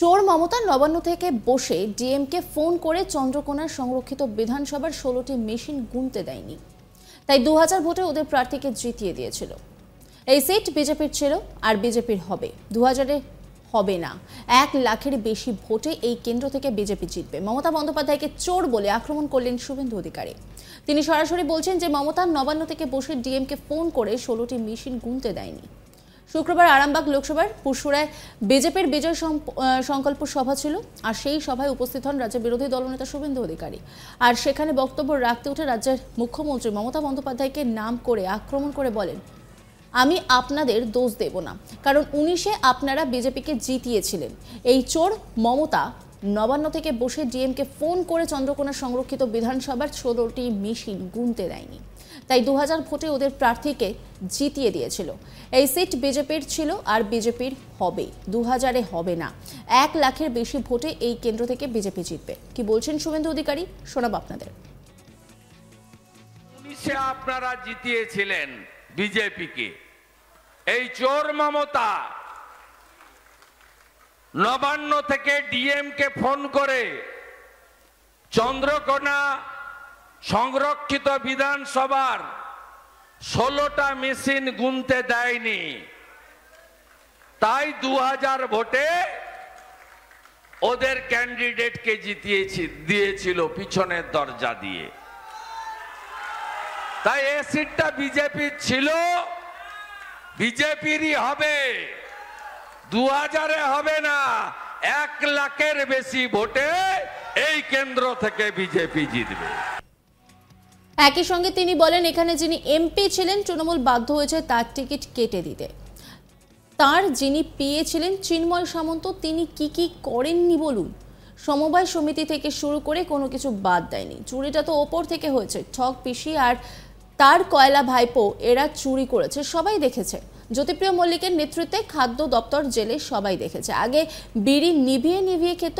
চোর মমতা নবান্ন থেকে বসে ডিএমকে ফোন করে চন্দ্রকোনার সংরক্ষিত বিধানসভার ষোলোটি মেশিন গুনতে দেয়নি তাই দু হাজার ভোটে ওদের প্রার্থীকে জিতিয়ে দিয়েছিল এই সিট বিজেপির ছিল আর বিজেপির হবে দু হাজারে হবে না এক লাখের বেশি ভোটে এই কেন্দ্র থেকে বিজেপি জিতবে মমতা বন্দ্যোপাধ্যায়কে চোর বলে আক্রমণ করলেন শুভেন্দু অধিকারী তিনি সরাসরি বলছেন যে মমতা নবান্ন থেকে বসে ডিএমকে ফোন করে ষোলোটি মেশিন গুনতে দেয়নি শুক্রবার আরামবাগ লোকসভার পুরসুরায় বিজেপির বিজয় সংকল্প সভা ছিল আর সেই সভায় উপস্থিত হন রাজ্যের বিরোধী দলনেতা শুভেন্দু অধিকারী আর সেখানে বক্তব্য রাখতে উঠে রাজ্যের মুখ্যমন্ত্রী মমতা বন্দ্যোপাধ্যায়কে নাম করে আক্রমণ করে বলেন আমি আপনাদের দোষ দেব না কারণ উনিশে আপনারা বিজেপিকে জিতিয়েছিলেন এই চোর মমতা নবান্ন থেকে বসে ডিএমকে ফোন করে চন্দ্রকোনা সংরক্ষিত বিধানসভার ষোলোটি মেশিন গুনতে দেয়নি তাই দু ভোটে ওদের প্রার্থীকে জিতিয়ে দিয়েছিল এই সিট বিজেপির ছিল আর বিজেপির হবে দু হাজারে হবে না এক লাখের বেশি ভোটে এই কেন্দ্র থেকে বিজেপি জিতবে কি বলছেন শুভেন্দু অধিকারী শোনাব আপনাদের আপনারা জিতিয়েছিলেন বিজেপিকে এই চোর মমতা নবান্ন থেকে ডিএম কে ফোন করে চন্দ্রকোনা সংরক্ষিত বিধানসভার ষোলোটা মেশিন গুনতে দেয়নি তাই দু ভোটে ওদের ক্যান্ডিডেটকে জিতিয়েছি দিয়েছিল পিছনের দরজা দিয়ে তাই এ সিটটা বিজেপির ছিল বিজেপিরই হবে দু হাজারে হবে না এক লাখের বেশি ভোটে এই কেন্দ্র থেকে বিজেপি জিতবে একই সঙ্গে তিনি বলেন এখানে যিনি এমপি ছিলেন তৃণমূল বাধ্য হয়েছে তার টিকিট কেটে দিতে তার যিনি পেয়েছিলেন ছিলেন চিন্ময় সামন্ত তিনি কি কি করেননি বলুন সমবায় সমিতি থেকে শুরু করে কোনো কিছু বাদ দেয়নি চুরিটা তো ওপর থেকে হয়েছে ঠক পিসি আর তার কয়লা ভাইপো এরা চুরি করেছে সবাই দেখেছে জ্যোতিপ্রিয় মল্লিকের নেতৃত্বে খাদ্য দপ্তর জেলে সবাই দেখেছে আগে বিড়ি নিভিয়ে নিভিয়ে খেত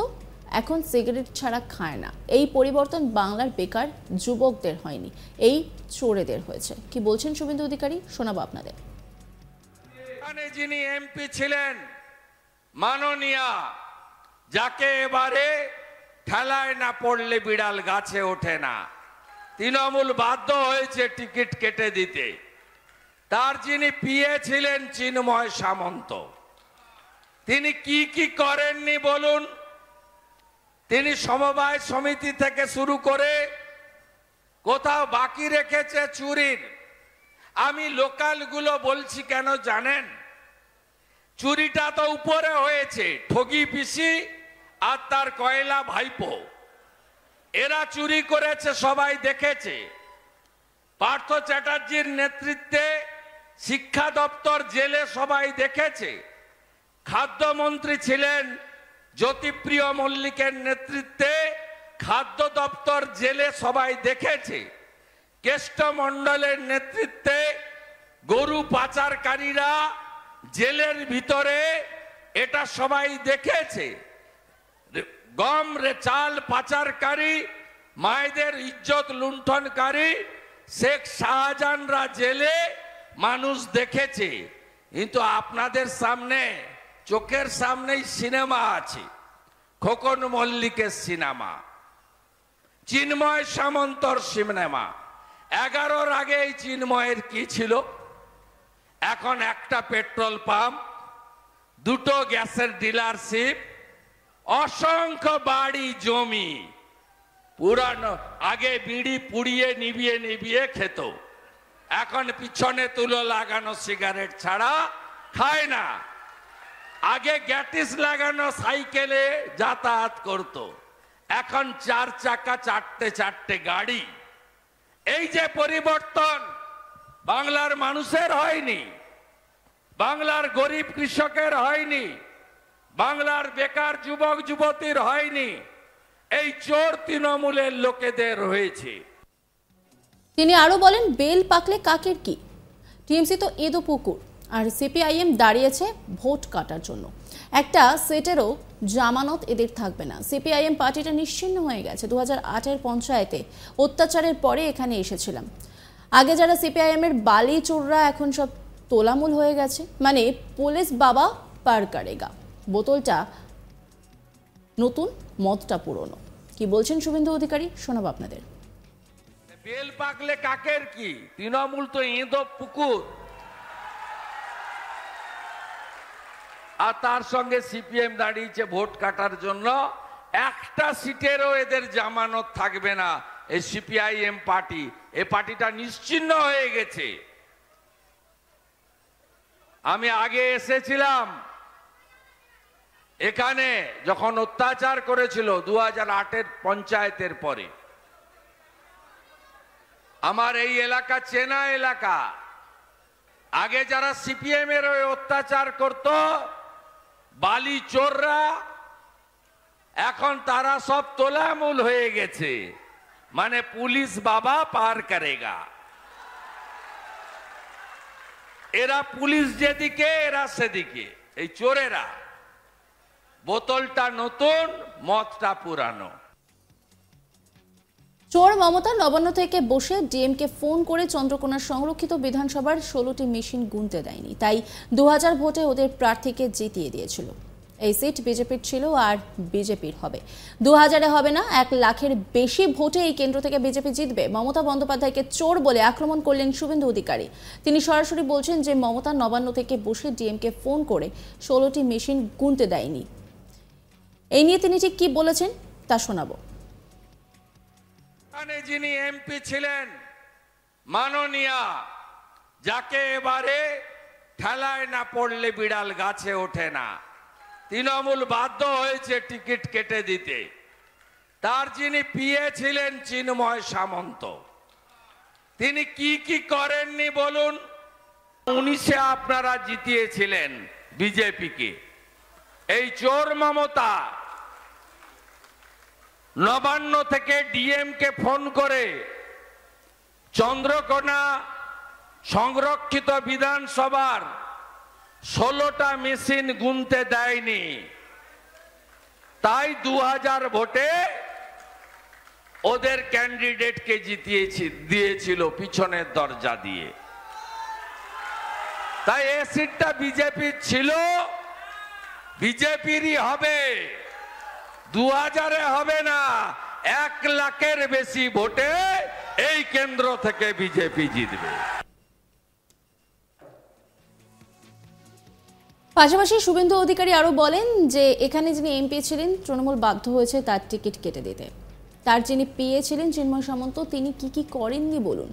এখন সিগারেট ছাড়া খায় না এই পরিবর্তন বাংলার বেকার যুবকদের হয়নি এই চোরেদের হয়েছে কি বলছেন শুভেন্দু অধিকারী শোনাবো আপনাদের এখানে যিনি এমপি ছিলেন মাননীয়া যাকে এবারে ঠেলায় না পড়লে বিড়াল গাছে ওঠে না তৃণমূল বাধ্য হয়েছে টিকিট কেটে দিতে তার যিনি পিএ ছিলেন চিন্ময় সামন্ত তিনি কি কি করেননি বলুন তিনি সমবায় সমিতি থেকে শুরু করে কোথাও বাকি রেখেছে চুরির আমি লোকালগুলো বলছি কেন জানেন চুরিটা তো উপরে হয়েছে ঠগি পিসি আর তার কয়লা ভাইপো এরা চুরি করেছে সবাই দেখেছে পার্থ চ্যাটার্জির নেতৃত্বে শিক্ষা দপ্তর জেলে সবাই দেখেছে খাদ্যমন্ত্রী ছিলেন জ্যোতিপ্রিয় মল্লিকের নেতৃত্বে খাদ্য দপ্তর জেলে সবাই দেখেছে কেষ্টমণ্ডলের নেতৃত্বে গরু পাচারকারীরা জেলের ভিতরে এটা সবাই দেখেছে গম রে চাল পাচারকারী মায়েদের ইজ্জত লুণ্ঠনকারী শেখ শাহজাহানরা জেলে মানুষ দেখেছে কিন্তু আপনাদের সামনে চোখের সামনেই সিনেমা আছে খোকন মল্লিকের সিনেমা চিন্ময় সামন্তর সিনেমা এগারোর আগে এই চিন্ময়ের কি ছিল এখন একটা পেট্রোল পাম্প দুটো গ্যাসের ডিলারশিপ অসংখ্য বাড়ি জমি পুরানো আগে বিড়ি পুড়িয়ে নিবিয়ে নিবিয়ে খেত এখন পিছনে তুলো লাগানো সিগারেট ছাড়া খায় না আগে গ্যাটিস লাগানো সাইকেলে যাতায়াত করত এখন চার চাকা চারটে চারটে গাড়ি এই যে পরিবর্তন বাংলার মানুষের হয়নি বাংলার গরিব কৃষকের হয়নি বাংলার বেকার যুবক যুবতীর হয়নি এই চোর তৃণমূলের লোকেদের হয়েছে তিনি আরো বলেন বেল পাকলে কাকের কি টিএমসি তো এদো পুকুর আর সিপিআইএম দাঁড়িয়েছে ভোট কাটার জন্য একটা সেটেরও জামানত এদের থাকবে না সিপিআইএম পার্টিটা নিশ্চিন্ন হয়ে গেছে দু হাজার পঞ্চায়েতে অত্যাচারের পরে এখানে এসেছিলাম আগে যারা সিপিআইএমের বালি চোররা এখন সব তোলামূল হয়ে গেছে মানে পুলিশ বাবা পার কারেগা বোতলটা নতুন মদটা পুরনো কি বলছেন শুভেন্দু অধিকারী শোনাবো আপনাদের বেল পাকলে কাকের কি তৃণমূল তো ইঁদ পুকুর আর তার সঙ্গে সিপিএম দাঁড়িয়েছে ভোট কাটার জন্য একটা সিটেরও এদের জামানত থাকবে না এই সিপিআইএম পার্টি এ পার্টিটা নিশ্চিন্ন হয়ে গেছে আমি আগে এসেছিলাম এখানে যখন অত্যাচার করেছিল দু হাজার আটের পঞ্চায়েতের পরে আমার এই এলাকা চেনা এলাকা আগে যারা সিপিএম এর অত্যাচার করতো বালি চোররা এখন তারা সব তোলামূল হয়ে গেছে মানে পুলিশ বাবা পার করেগা এরা পুলিশ যেদিকে এরা সেদিকে এই চোরেরা বোতলটা নতুন মদটা পুরানো চোর মমতা নবান্ন থেকে বসে ডিএমকে ফোন করে চন্দ্রকোনা সংরক্ষিত বিধানসভার ষোলোটি মেশিন গুনতে দেয়নি তাই দু ভোটে ওদের প্রার্থীকে জিতিয়ে দিয়েছিল এই সিট বিজেপির ছিল আর বিজেপির হবে দু হাজারে হবে না এক লাখের বেশি ভোটে এই কেন্দ্র থেকে বিজেপি জিতবে মমতা বন্দ্যোপাধ্যায়কে চোর বলে আক্রমণ করলেন শুভেন্দু অধিকারী তিনি সরাসরি বলছেন যে মমতা নবান্ন থেকে বসে ডিএমকে ফোন করে ষোলোটি মেশিন গুনতে দেয়নি এই নিয়ে তিনি ঠিক কী বলেছেন তা শোনাবো এখানে যিনি এমপি ছিলেন মাননীয়া যাকে এবারে ঠেলায় না পড়লে বিড়াল গাছে ওঠে না তৃণমূল বাধ্য হয়েছে টিকিট কেটে দিতে তার যিনি পিয়ে ছিলেন চিন্ময় সামন্ত তিনি কি কি করেননি বলুন উনিশে আপনারা জিতিয়েছিলেন বিজেপিকে এই চোর মমতা নবান্ন থেকে ডিএমকে ফোন করে চন্দ্রকোনা সংরক্ষিত বিধানসভার ষোলোটা মেশিন গুনতে দেয়নি তাই দু হাজার ভোটে ওদের ক্যান্ডিডেটকে জিতিয়েছি দিয়েছিল পিছনের দরজা দিয়ে তাই এ সিটটা বিজেপির ছিল বিজেপিরই হবে দু হাজারে হবে না এক লাখের বেশি ভোটে এই কেন্দ্র থেকে বিজেপি জিতবে পাশাপাশি শুভেন্দু অধিকারী আরও বলেন যে এখানে যিনি এমপি ছিলেন তৃণমূল বাধ্য হয়েছে তার টিকিট কেটে দিতে তার যিনি পেয়ে ছিলেন চিন্ময় সামন্ত তিনি কি কি করেননি বলুন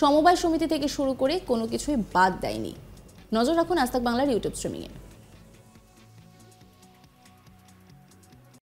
সমবায় সমিতি থেকে শুরু করে কোনো কিছুই বাদ দেয়নি নজর রাখুন আস্তাক বাংলার ইউটিউব স্ট্রিমিংয়ে